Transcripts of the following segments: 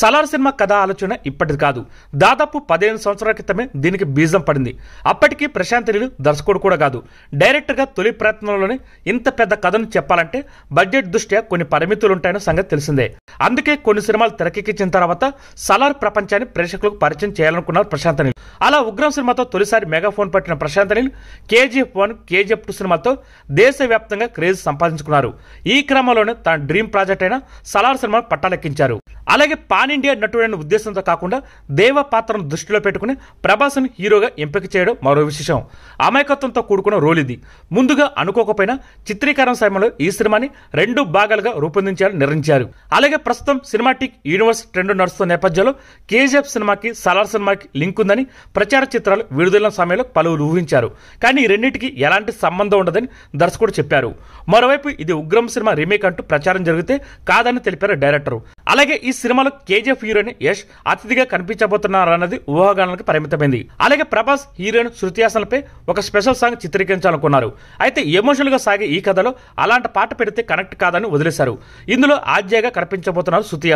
Salaar cinema కథ ఆలోచన ఇప్పటిది కాదు దాదాపు పదిహేను సంవత్సరాల క్రితమే దీనికి బీజం పడింది అప్పటికి ప్రశాంత్ నీళ్ళు దర్శకుడు కూడా కాదు డైరెక్టర్గా తొలి ప్రయత్నంలోనే ఇంత పెద్ద కథను చెప్పాలంటే బడ్జెట్ దృష్ట్యా కొన్ని పరిమితులు ఉంటాయన్న సంగతి తెలిసిందే అందుకే కొన్ని సినిమాలు తెరకెక్కించిన తర్వాత సలార్ ప్రపంచాన్ని ప్రేక్షకులకు పరిచయం చేయాలనుకున్నారు ప్రశాంత్ నీళ్ళు అలా ఉగ్రం సినిమాతో తొలిసారి మెగాఫోన్ పట్టిన ప్రశాంత్ నీళ్ళు కేజీఎఫ్ వన్ కేజీఎఫ్ టూ సినిమాతో దేశవ్యాప్తంగా క్రేజ్ సంపాదించుకున్నారు ఈ క్రమంలోనే తన డ్రీమ్ ప్రాజెక్ట్ అయిన సలార్ సినిమా పట్టాలెక్కించారు అలాగే పాన్ ఇండియా నటుడైన ఉద్దేశంతో కాకుండా దేవ పాత్రను దృష్టిలో పెట్టుకుని ప్రభాస్ను హీరోగా ఎంపిక చేయడం మరో విశేషం అమాయకత్వంతో కూడుకున్న రోల్ ఇది ముందుగా అనుకోకపోయినా చిత్రీకరణ సమయంలో ఈ సినిమాని రెండు భాగాలుగా రూపొందించాలని నిర్ణయించారు అలాగే ప్రస్తుతం సినిమాటిక్ యూనివర్స్ ట్రెండ్ నడుస్తున్న నేపథ్యంలో కేజీఎఫ్ సినిమాకి సలార్ సినిమాకి లింక్ ఉందని ప్రచార చిత్రాలు విడుదల సమయంలో పలువురు ఊహించారు కానీ ఈ రెండింటికి ఎలాంటి సంబంధం ఉండదని దర్శకుడు చెప్పారు మరోవైపు ఇది ఉగ్రం సినిమా రీమేక్ అంటూ ప్రచారం జరిగితే కాదని తెలిపారు డైరెక్టర్ అలాగే ఈ సినిమాలో కేజీఎఫ్ హీరోయిన్ యష్ అతిథిగా కనిపించబోతున్నారన్నది ఊహాగానాలకు పరిమితమైంది అలాగే ప్రభాస్ హీరోయిన్ శృతి ఒక స్పెషల్ సాంగ్ చిత్రీకరించాలనుకున్నారు అయితే ఎమోషనల్ గా సాగే ఈ కథలో అలాంటి పాట పెడితే కనెక్ట్ కాదని వదిలేశారు ఇందులో ఆజ్యాగా కనిపించబోతున్నారు శృతి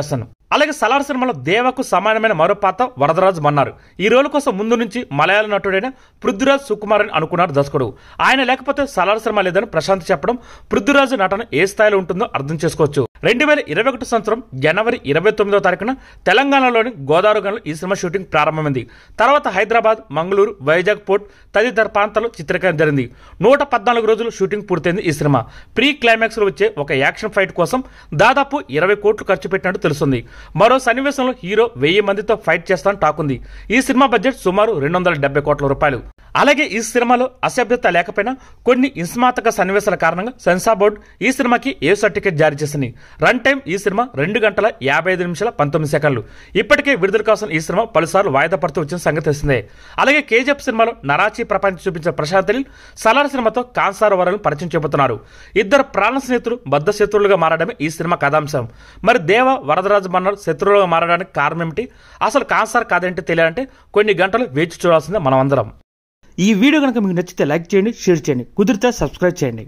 అలాగే సలార్ సినిమాలో దేవకు సమానమైన మరో పాత్ర వరదరాజు మన్నారు ఈ రోల్ కోసం ముందు నుంచి మలయాళ నటుడైన పృథ్వీరాజ్ సుకుమార్ అని అనుకున్నారు దర్శకుడు ఆయన లేకపోతే సలార్ సినిమా లేదని ప్రశాంత్ చెప్పడం పృథ్వీరాజు నటన ఏ స్థాయిలో ఉంటుందో అర్థం చేసుకోవచ్చు రెండు వేల ఇరవై ఒకటి సంవత్సరం జనవరి ఇరవై తొమ్మిదో తారీఖున తెలంగాణలోని గోదావరిలో ఈ సినిమా షూటింగ్ ప్రారంభమైంది తర్వాత హైదరాబాద్ మంగళూరు వైజాగ్ పోర్ట్ తదితర ప్రాంతాల్లో చిత్రీకరణ జరిగింది నూట పద్నాలుగు రోజులు షూటింగ్ పూర్తయింది ఈ సినిమా ప్రీ క్లైమాక్స్లో వచ్చే ఒక యాక్షన్ ఫైట్ కోసం దాదాపు ఇరవై కోట్లు ఖర్చు పెట్టినట్టు తెలుస్తుంది మరో సన్నివేశంలో హీరో వెయ్యి మందితో ఫైట్ చేస్తాను టాక్ ఉంది ఈ సినిమా బడ్జెట్ సుమారు రెండు వందల కోట్ల రూపాయలు అలాగే ఈ సినిమాలో అసభ్యత లేకపోయినా కొన్ని ఇన్స్మాతక సన్నివేశాల కారణంగా సెన్సార్ బోర్డు ఈ సినిమాకి ఏ సర్టిఫికేట్ జారీ చేసింది రన్ టైం ఈ సినిమా రెండు గంటల యాభై ఐదు నిమిషాల పంతొమ్మిది సెకండ్లు ఇప్పటికే విడుదల కావాల్సిన ఈ సినిమా పలుసార్లు వాయిదా పడుతూ వచ్చిన సంగతి తెలిసిందే అలాగే కేజీఎఫ్ సినిమాలో నరాచి ప్రపంచం చూపించిన ప్రశాంత్ నీల్ సలార్ సినిమాతో కాన్సార్ వరల్ని పరిచయం చెబుతున్నారు ఇద్దరు ప్రాణ స్నేహితులు బద్ద శత్రువులుగా మారడమే ఈ సినిమా కథాంశం మరి దేవ వరదరాజు మన్నర్ శత్రువులుగా మారడానికి కారణం ఏమిటి అసలు కాన్సార్ కాదేంటి తెలియాలంటే కొన్ని గంటలు వేచి చూడాల్సిందే మనమందరం ఈ వీడియో కనుక మీకు నచ్చితే లైక్ చేయండి షేర్ చేయండి కుదిరితే సబ్స్క్రైబ్ చేయండి